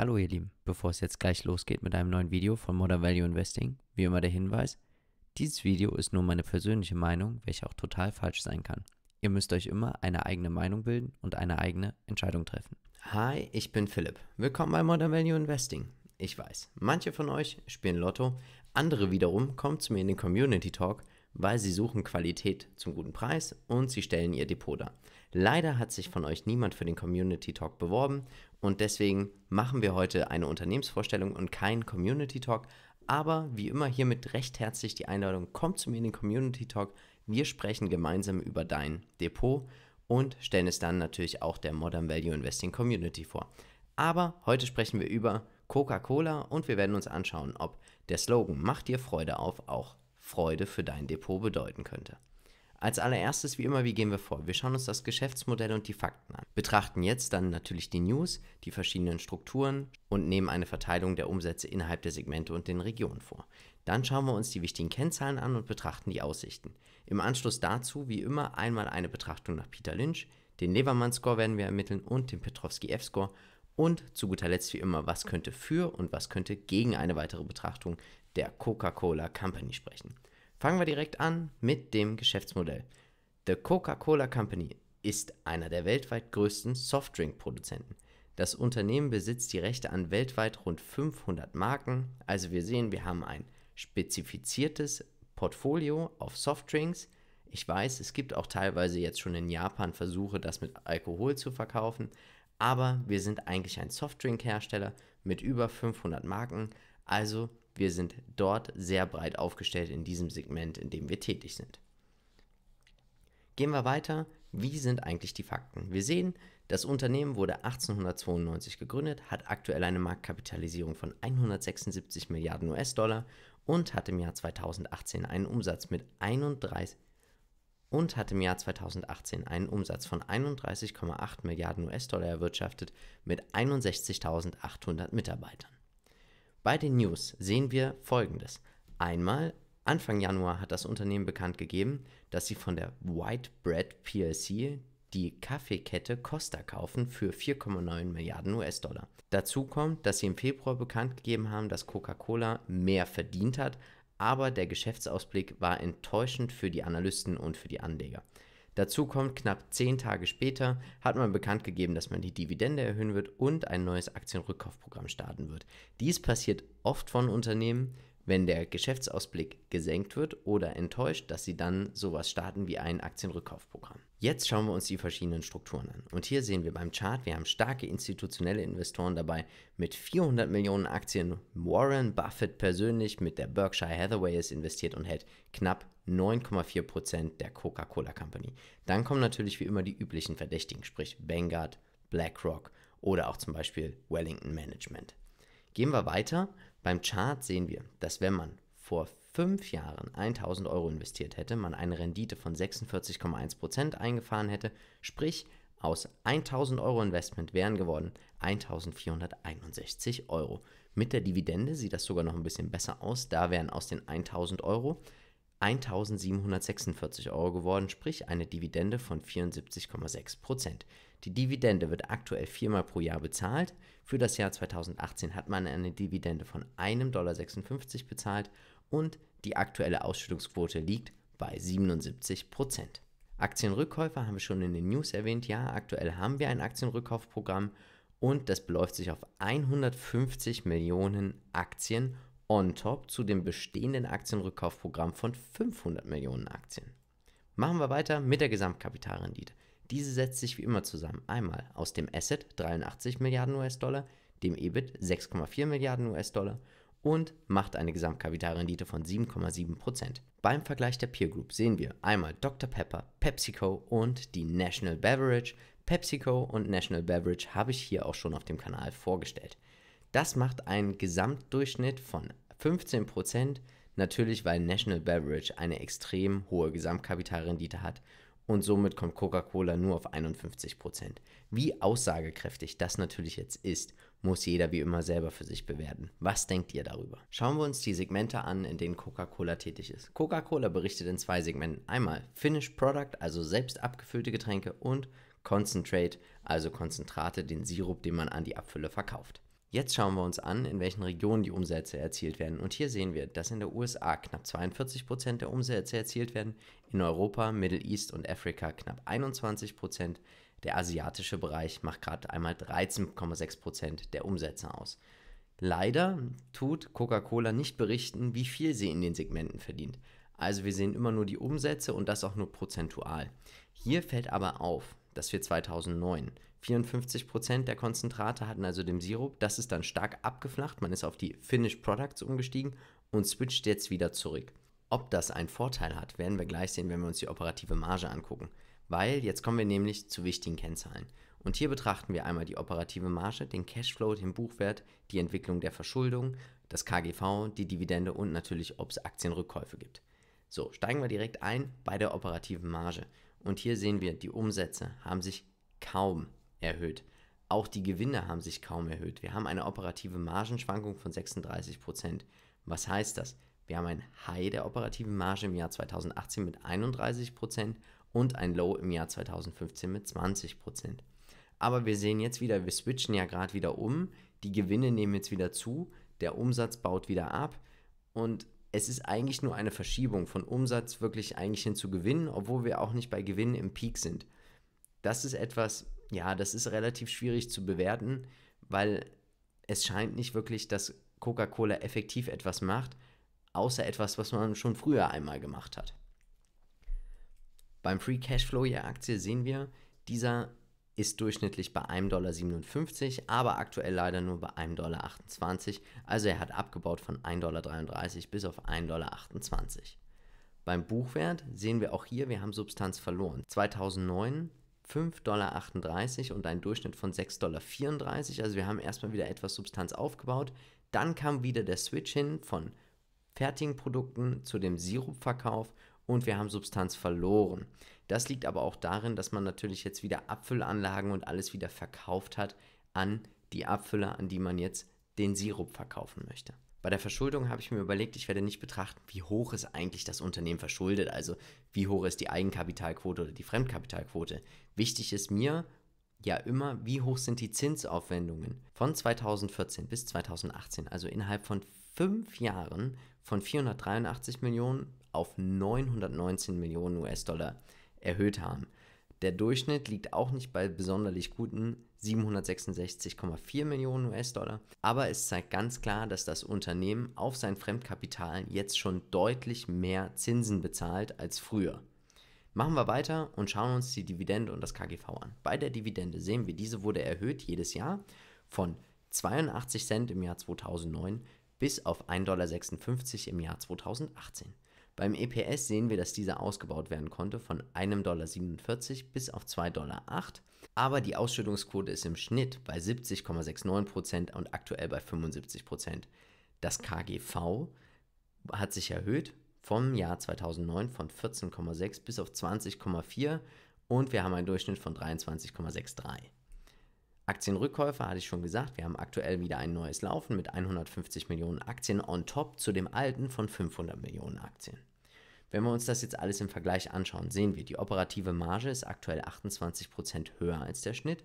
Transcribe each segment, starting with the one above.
Hallo ihr Lieben, bevor es jetzt gleich losgeht mit einem neuen Video von Modern Value Investing, wie immer der Hinweis, dieses Video ist nur meine persönliche Meinung, welche auch total falsch sein kann. Ihr müsst euch immer eine eigene Meinung bilden und eine eigene Entscheidung treffen. Hi, ich bin Philipp. Willkommen bei Modern Value Investing. Ich weiß, manche von euch spielen Lotto, andere wiederum kommen zu mir in den Community Talk weil sie suchen Qualität zum guten Preis und sie stellen ihr Depot dar. Leider hat sich von euch niemand für den Community Talk beworben und deswegen machen wir heute eine Unternehmensvorstellung und keinen Community Talk. Aber wie immer hiermit recht herzlich die Einladung, kommt zu mir in den Community Talk. Wir sprechen gemeinsam über dein Depot und stellen es dann natürlich auch der Modern Value Investing Community vor. Aber heute sprechen wir über Coca-Cola und wir werden uns anschauen, ob der Slogan Macht dir Freude auf auch Freude für dein Depot bedeuten könnte. Als allererstes, wie immer, wie gehen wir vor? Wir schauen uns das Geschäftsmodell und die Fakten an, betrachten jetzt dann natürlich die News, die verschiedenen Strukturen und nehmen eine Verteilung der Umsätze innerhalb der Segmente und den Regionen vor. Dann schauen wir uns die wichtigen Kennzahlen an und betrachten die Aussichten. Im Anschluss dazu, wie immer, einmal eine Betrachtung nach Peter Lynch, den Levermann-Score werden wir ermitteln und den Petrovsky-F-Score und zu guter Letzt wie immer, was könnte für und was könnte gegen eine weitere Betrachtung der Coca-Cola Company sprechen. Fangen wir direkt an mit dem Geschäftsmodell. The Coca-Cola Company ist einer der weltweit größten Softdrink-Produzenten. Das Unternehmen besitzt die Rechte an weltweit rund 500 Marken. Also wir sehen, wir haben ein spezifiziertes Portfolio auf Softdrinks. Ich weiß, es gibt auch teilweise jetzt schon in Japan Versuche, das mit Alkohol zu verkaufen. Aber wir sind eigentlich ein Softdrink-Hersteller mit über 500 Marken. Also wir sind dort sehr breit aufgestellt in diesem Segment, in dem wir tätig sind. Gehen wir weiter. Wie sind eigentlich die Fakten? Wir sehen, das Unternehmen wurde 1892 gegründet, hat aktuell eine Marktkapitalisierung von 176 Milliarden US-Dollar und hat im Jahr 2018 einen Umsatz mit 31 und hat im Jahr 2018 einen Umsatz von 31,8 Milliarden US-Dollar erwirtschaftet mit 61.800 Mitarbeitern. Bei den News sehen wir Folgendes. Einmal, Anfang Januar hat das Unternehmen bekannt gegeben, dass sie von der White Bread PLC die Kaffeekette Costa kaufen für 4,9 Milliarden US-Dollar. Dazu kommt, dass sie im Februar bekannt gegeben haben, dass Coca-Cola mehr verdient hat, aber der Geschäftsausblick war enttäuschend für die Analysten und für die Anleger. Dazu kommt, knapp zehn Tage später hat man bekannt gegeben, dass man die Dividende erhöhen wird und ein neues Aktienrückkaufprogramm starten wird. Dies passiert oft von Unternehmen, wenn der Geschäftsausblick gesenkt wird oder enttäuscht, dass sie dann sowas starten wie ein Aktienrückkaufprogramm. Jetzt schauen wir uns die verschiedenen Strukturen an. Und hier sehen wir beim Chart, wir haben starke institutionelle Investoren dabei mit 400 Millionen Aktien. Warren Buffett persönlich mit der Berkshire Hathaway ist investiert und hält knapp 9,4% der Coca-Cola Company. Dann kommen natürlich wie immer die üblichen Verdächtigen, sprich Vanguard, BlackRock oder auch zum Beispiel Wellington Management. Gehen wir weiter. Beim Chart sehen wir, dass wenn man vor fünf Jahren 1000 Euro investiert hätte, man eine Rendite von 46,1% eingefahren hätte, sprich aus 1000 Euro Investment wären geworden 1461 Euro. Mit der Dividende sieht das sogar noch ein bisschen besser aus, da wären aus den 1000 Euro 1.746 Euro geworden, sprich eine Dividende von 74,6 Prozent. Die Dividende wird aktuell viermal pro Jahr bezahlt. Für das Jahr 2018 hat man eine Dividende von 1,56 Dollar bezahlt und die aktuelle Ausschüttungsquote liegt bei 77 Prozent. Aktienrückkäufer haben wir schon in den News erwähnt. Ja, aktuell haben wir ein Aktienrückkaufprogramm und das beläuft sich auf 150 Millionen Aktien on top zu dem bestehenden Aktienrückkaufprogramm von 500 Millionen Aktien. Machen wir weiter mit der Gesamtkapitalrendite. Diese setzt sich wie immer zusammen. Einmal aus dem Asset 83 Milliarden US-Dollar, dem EBIT 6,4 Milliarden US-Dollar und macht eine Gesamtkapitalrendite von 7,7%. Beim Vergleich der Peer Group sehen wir einmal Dr. Pepper, PepsiCo und die National Beverage. PepsiCo und National Beverage habe ich hier auch schon auf dem Kanal vorgestellt. Das macht einen Gesamtdurchschnitt von 15 natürlich weil National Beverage eine extrem hohe Gesamtkapitalrendite hat und somit kommt Coca-Cola nur auf 51 Wie aussagekräftig das natürlich jetzt ist, muss jeder wie immer selber für sich bewerten. Was denkt ihr darüber? Schauen wir uns die Segmente an, in denen Coca-Cola tätig ist. Coca-Cola berichtet in zwei Segmenten. Einmal Finished Product, also selbst abgefüllte Getränke und Concentrate, also Konzentrate, den Sirup, den man an die Abfülle verkauft. Jetzt schauen wir uns an, in welchen Regionen die Umsätze erzielt werden. Und hier sehen wir, dass in der USA knapp 42% Prozent der Umsätze erzielt werden, in Europa, Middle East und Afrika knapp 21%, Prozent. der asiatische Bereich macht gerade einmal 13,6% Prozent der Umsätze aus. Leider tut Coca-Cola nicht berichten, wie viel sie in den Segmenten verdient. Also wir sehen immer nur die Umsätze und das auch nur prozentual. Hier fällt aber auf, das wir 2009. 54% der Konzentrate hatten also dem Sirup. Das ist dann stark abgeflacht. Man ist auf die Finished Products umgestiegen und switcht jetzt wieder zurück. Ob das einen Vorteil hat, werden wir gleich sehen, wenn wir uns die operative Marge angucken. Weil jetzt kommen wir nämlich zu wichtigen Kennzahlen. Und hier betrachten wir einmal die operative Marge, den Cashflow, den Buchwert, die Entwicklung der Verschuldung, das KGV, die Dividende und natürlich, ob es Aktienrückkäufe gibt. So, steigen wir direkt ein bei der operativen Marge. Und hier sehen wir, die Umsätze haben sich kaum erhöht. Auch die Gewinne haben sich kaum erhöht. Wir haben eine operative Margenschwankung von 36 Prozent. Was heißt das? Wir haben ein High der operativen Marge im Jahr 2018 mit 31 Prozent und ein Low im Jahr 2015 mit 20 Prozent. Aber wir sehen jetzt wieder, wir switchen ja gerade wieder um. Die Gewinne nehmen jetzt wieder zu. Der Umsatz baut wieder ab. Und es ist eigentlich nur eine Verschiebung von Umsatz wirklich eigentlich hin zu Gewinn, obwohl wir auch nicht bei Gewinn im Peak sind. Das ist etwas, ja, das ist relativ schwierig zu bewerten, weil es scheint nicht wirklich, dass Coca-Cola effektiv etwas macht, außer etwas, was man schon früher einmal gemacht hat. Beim Free Cashflow der Aktie sehen wir, dieser ist durchschnittlich bei 1,57 Dollar, aber aktuell leider nur bei 1,28 Dollar. Also er hat abgebaut von 1,33 Dollar bis auf 1,28 Dollar. Beim Buchwert sehen wir auch hier, wir haben Substanz verloren. 2009 5,38 Dollar und ein Durchschnitt von 6,34 Dollar. Also wir haben erstmal wieder etwas Substanz aufgebaut. Dann kam wieder der Switch hin von fertigen Produkten zu dem Sirupverkauf und wir haben Substanz verloren. Das liegt aber auch darin, dass man natürlich jetzt wieder Abfüllanlagen und alles wieder verkauft hat an die Abfüller, an die man jetzt den Sirup verkaufen möchte. Bei der Verschuldung habe ich mir überlegt, ich werde nicht betrachten, wie hoch ist eigentlich das Unternehmen verschuldet, also wie hoch ist die Eigenkapitalquote oder die Fremdkapitalquote. Wichtig ist mir ja immer, wie hoch sind die Zinsaufwendungen von 2014 bis 2018, also innerhalb von fünf Jahren von 483 Millionen auf 919 Millionen US-Dollar erhöht haben. Der Durchschnitt liegt auch nicht bei besonders guten 766,4 Millionen US-Dollar, aber es zeigt ganz klar, dass das Unternehmen auf sein Fremdkapital jetzt schon deutlich mehr Zinsen bezahlt als früher. Machen wir weiter und schauen uns die Dividende und das KGV an. Bei der Dividende sehen wir, diese wurde erhöht jedes Jahr von 82 Cent im Jahr 2009 bis auf 1,56 Dollar im Jahr 2018. Beim EPS sehen wir, dass dieser ausgebaut werden konnte von 1,47 Dollar bis auf 2,08 Dollar, aber die Ausschüttungsquote ist im Schnitt bei 70,69% und aktuell bei 75%. Das KGV hat sich erhöht vom Jahr 2009 von 14,6 bis auf 20,4 und wir haben einen Durchschnitt von 23,63. Aktienrückkäufe hatte ich schon gesagt, wir haben aktuell wieder ein neues Laufen mit 150 Millionen Aktien on top zu dem alten von 500 Millionen Aktien. Wenn wir uns das jetzt alles im Vergleich anschauen, sehen wir, die operative Marge ist aktuell 28% höher als der Schnitt,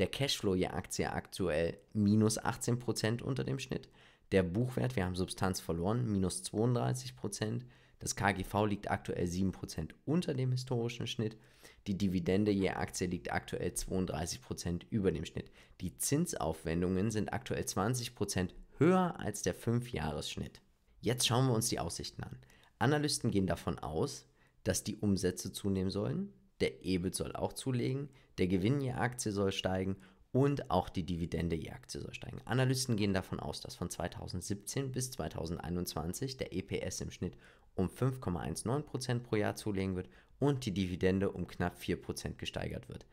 der Cashflow je Aktie aktuell minus 18% unter dem Schnitt, der Buchwert, wir haben Substanz verloren, minus 32%, das KGV liegt aktuell 7% unter dem historischen Schnitt die Dividende je Aktie liegt aktuell 32% über dem Schnitt. Die Zinsaufwendungen sind aktuell 20% höher als der 5-Jahres-Schnitt. Jetzt schauen wir uns die Aussichten an. Analysten gehen davon aus, dass die Umsätze zunehmen sollen, der EBIT soll auch zulegen, der Gewinn je Aktie soll steigen und auch die Dividende je Aktie soll steigen. Analysten gehen davon aus, dass von 2017 bis 2021 der EPS im Schnitt um 5,19% pro Jahr zulegen wird und die Dividende um knapp 4% gesteigert wird.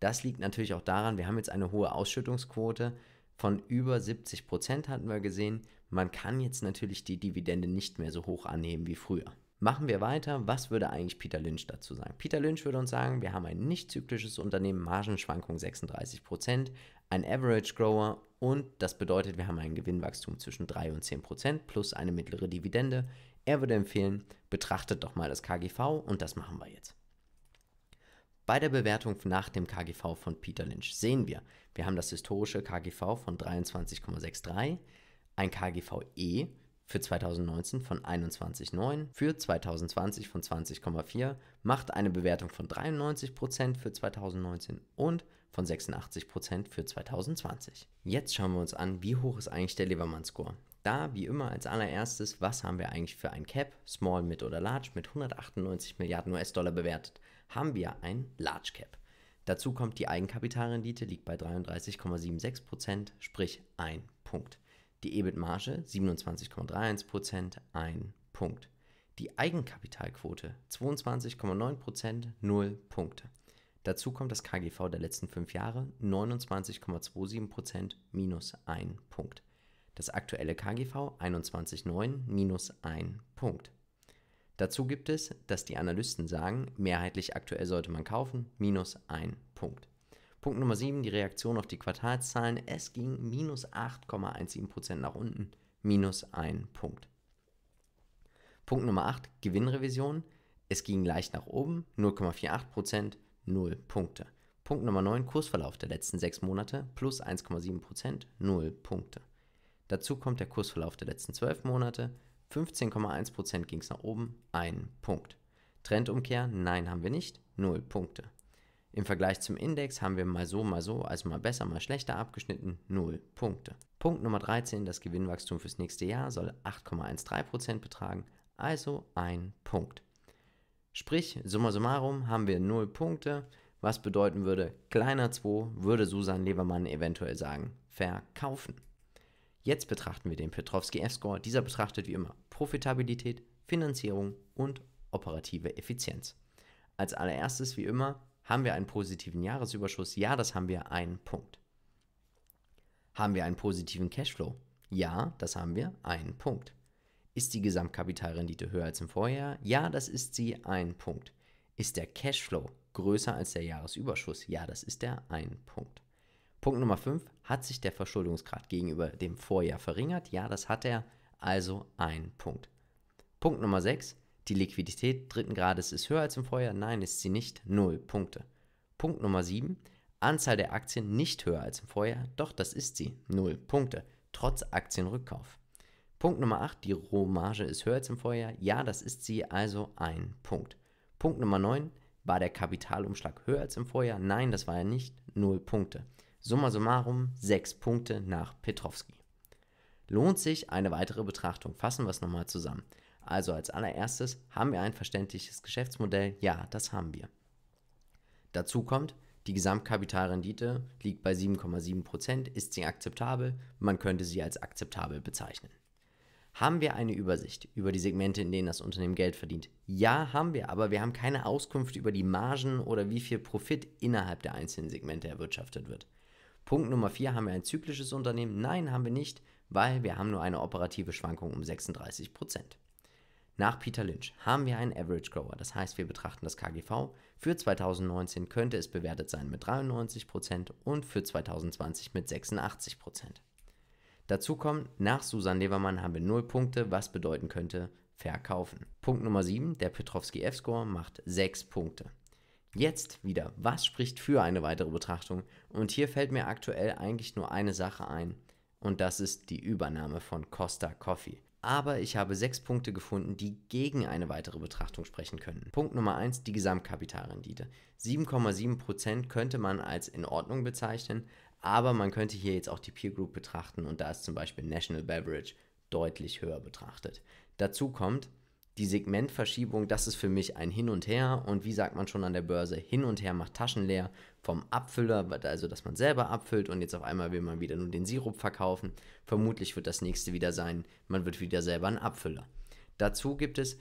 Das liegt natürlich auch daran, wir haben jetzt eine hohe Ausschüttungsquote von über 70% hatten wir gesehen. Man kann jetzt natürlich die Dividende nicht mehr so hoch anheben wie früher. Machen wir weiter. Was würde eigentlich Peter Lynch dazu sagen? Peter Lynch würde uns sagen, wir haben ein nicht zyklisches Unternehmen, Margenschwankung 36%, ein Average Grower und das bedeutet, wir haben ein Gewinnwachstum zwischen 3 und 10% plus eine mittlere Dividende. Er würde empfehlen, betrachtet doch mal das KGV und das machen wir jetzt. Bei der Bewertung nach dem KGV von Peter Lynch sehen wir, wir haben das historische KGV von 23,63, ein KGV-E für 2019 von 21,9, für 2020 von 20,4, macht eine Bewertung von 93% für 2019 und von 86% für 2020. Jetzt schauen wir uns an, wie hoch ist eigentlich der Levermann-Score da, wie immer, als allererstes, was haben wir eigentlich für ein Cap, Small, Mid oder Large, mit 198 Milliarden US-Dollar bewertet? Haben wir ein Large Cap. Dazu kommt die Eigenkapitalrendite, liegt bei 33,76%, sprich 1 Punkt. Die EBIT-Marge 27,31%, 1 Punkt. Die Eigenkapitalquote 22,9%, 0 Punkte. Dazu kommt das KGV der letzten 5 Jahre 29,27% minus 1 Punkt das aktuelle KGV 21,9 minus 1 Punkt. Dazu gibt es, dass die Analysten sagen, mehrheitlich aktuell sollte man kaufen, minus 1 Punkt. Punkt Nummer 7, die Reaktion auf die Quartalszahlen. Es ging minus 8,17% nach unten, minus 1 Punkt. Punkt Nummer 8, Gewinnrevision. Es ging leicht nach oben, 0,48%, 0 Punkte. Punkt Nummer 9, Kursverlauf der letzten 6 Monate, plus 1,7%, 0 Punkte. Dazu kommt der Kursverlauf der letzten 12 Monate. 15,1% ging es nach oben, 1 Punkt. Trendumkehr, nein, haben wir nicht, 0 Punkte. Im Vergleich zum Index haben wir mal so, mal so, also mal besser, mal schlechter abgeschnitten, 0 Punkte. Punkt Nummer 13, das Gewinnwachstum fürs nächste Jahr soll 8,13% betragen, also 1 Punkt. Sprich, summa summarum haben wir 0 Punkte, was bedeuten würde, kleiner 2 würde Susan Levermann eventuell sagen, verkaufen. Jetzt betrachten wir den Petrovsky F-Score. Dieser betrachtet wie immer Profitabilität, Finanzierung und operative Effizienz. Als allererstes, wie immer, haben wir einen positiven Jahresüberschuss? Ja, das haben wir ein Punkt. Haben wir einen positiven Cashflow? Ja, das haben wir ein Punkt. Ist die Gesamtkapitalrendite höher als im Vorjahr? Ja, das ist sie ein Punkt. Ist der Cashflow größer als der Jahresüberschuss? Ja, das ist der ein Punkt. Punkt Nummer 5, hat sich der Verschuldungsgrad gegenüber dem Vorjahr verringert? Ja, das hat er, also ein Punkt. Punkt Nummer 6, die Liquidität dritten Grades ist höher als im Vorjahr? Nein, ist sie nicht, 0 Punkte. Punkt Nummer 7, Anzahl der Aktien nicht höher als im Vorjahr? Doch, das ist sie, 0 Punkte, trotz Aktienrückkauf. Punkt Nummer 8, die Rohmarge ist höher als im Vorjahr? Ja, das ist sie, also ein Punkt. Punkt Nummer 9, war der Kapitalumschlag höher als im Vorjahr? Nein, das war er nicht, 0 Punkte. Summa summarum 6 Punkte nach Petrovski. Lohnt sich eine weitere Betrachtung. Fassen wir es nochmal zusammen. Also als allererstes, haben wir ein verständliches Geschäftsmodell? Ja, das haben wir. Dazu kommt, die Gesamtkapitalrendite liegt bei 7,7%. Ist sie akzeptabel? Man könnte sie als akzeptabel bezeichnen. Haben wir eine Übersicht über die Segmente, in denen das Unternehmen Geld verdient? Ja, haben wir, aber wir haben keine Auskunft über die Margen oder wie viel Profit innerhalb der einzelnen Segmente erwirtschaftet wird. Punkt Nummer 4, haben wir ein zyklisches Unternehmen? Nein, haben wir nicht, weil wir haben nur eine operative Schwankung um 36%. Nach Peter Lynch haben wir einen Average Grower, das heißt wir betrachten das KGV. Für 2019 könnte es bewertet sein mit 93% und für 2020 mit 86%. Dazu kommt, nach Susan Levermann haben wir 0 Punkte, was bedeuten könnte verkaufen. Punkt Nummer 7, der Petrovsky F-Score macht 6 Punkte. Jetzt wieder, was spricht für eine weitere Betrachtung? Und hier fällt mir aktuell eigentlich nur eine Sache ein, und das ist die Übernahme von Costa Coffee. Aber ich habe sechs Punkte gefunden, die gegen eine weitere Betrachtung sprechen können. Punkt Nummer eins: die Gesamtkapitalrendite. 7,7% könnte man als in Ordnung bezeichnen, aber man könnte hier jetzt auch die Peer Group betrachten und da ist zum Beispiel National Beverage deutlich höher betrachtet. Dazu kommt, die Segmentverschiebung, das ist für mich ein Hin und Her. Und wie sagt man schon an der Börse, Hin und Her macht Taschen leer vom Abfüller, also dass man selber abfüllt und jetzt auf einmal will man wieder nur den Sirup verkaufen. Vermutlich wird das nächste wieder sein, man wird wieder selber ein Abfüller. Dazu gibt es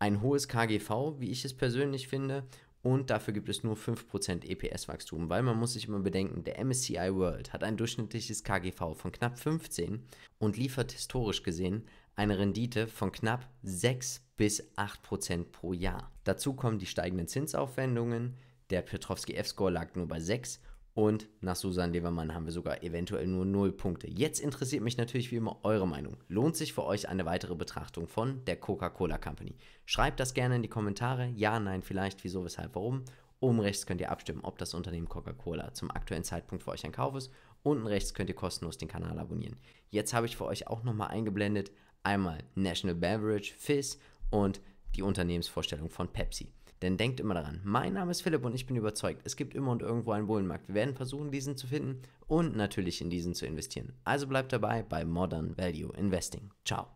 ein hohes KGV, wie ich es persönlich finde, und dafür gibt es nur 5% EPS-Wachstum, weil man muss sich immer bedenken, der MSCI World hat ein durchschnittliches KGV von knapp 15 und liefert historisch gesehen eine Rendite von knapp 6 bis 8 Prozent pro Jahr. Dazu kommen die steigenden Zinsaufwendungen. Der Petrovsky-F-Score lag nur bei 6 und nach Susan Levermann haben wir sogar eventuell nur 0 Punkte. Jetzt interessiert mich natürlich wie immer eure Meinung. Lohnt sich für euch eine weitere Betrachtung von der Coca-Cola Company? Schreibt das gerne in die Kommentare. Ja, nein, vielleicht, wieso, weshalb, warum. Oben rechts könnt ihr abstimmen, ob das Unternehmen Coca-Cola zum aktuellen Zeitpunkt für euch ein Kauf ist. Unten rechts könnt ihr kostenlos den Kanal abonnieren. Jetzt habe ich für euch auch nochmal eingeblendet Einmal National Beverage, Fizz und die Unternehmensvorstellung von Pepsi. Denn denkt immer daran, mein Name ist Philipp und ich bin überzeugt, es gibt immer und irgendwo einen Bullenmarkt. Wir werden versuchen, diesen zu finden und natürlich in diesen zu investieren. Also bleibt dabei bei Modern Value Investing. Ciao.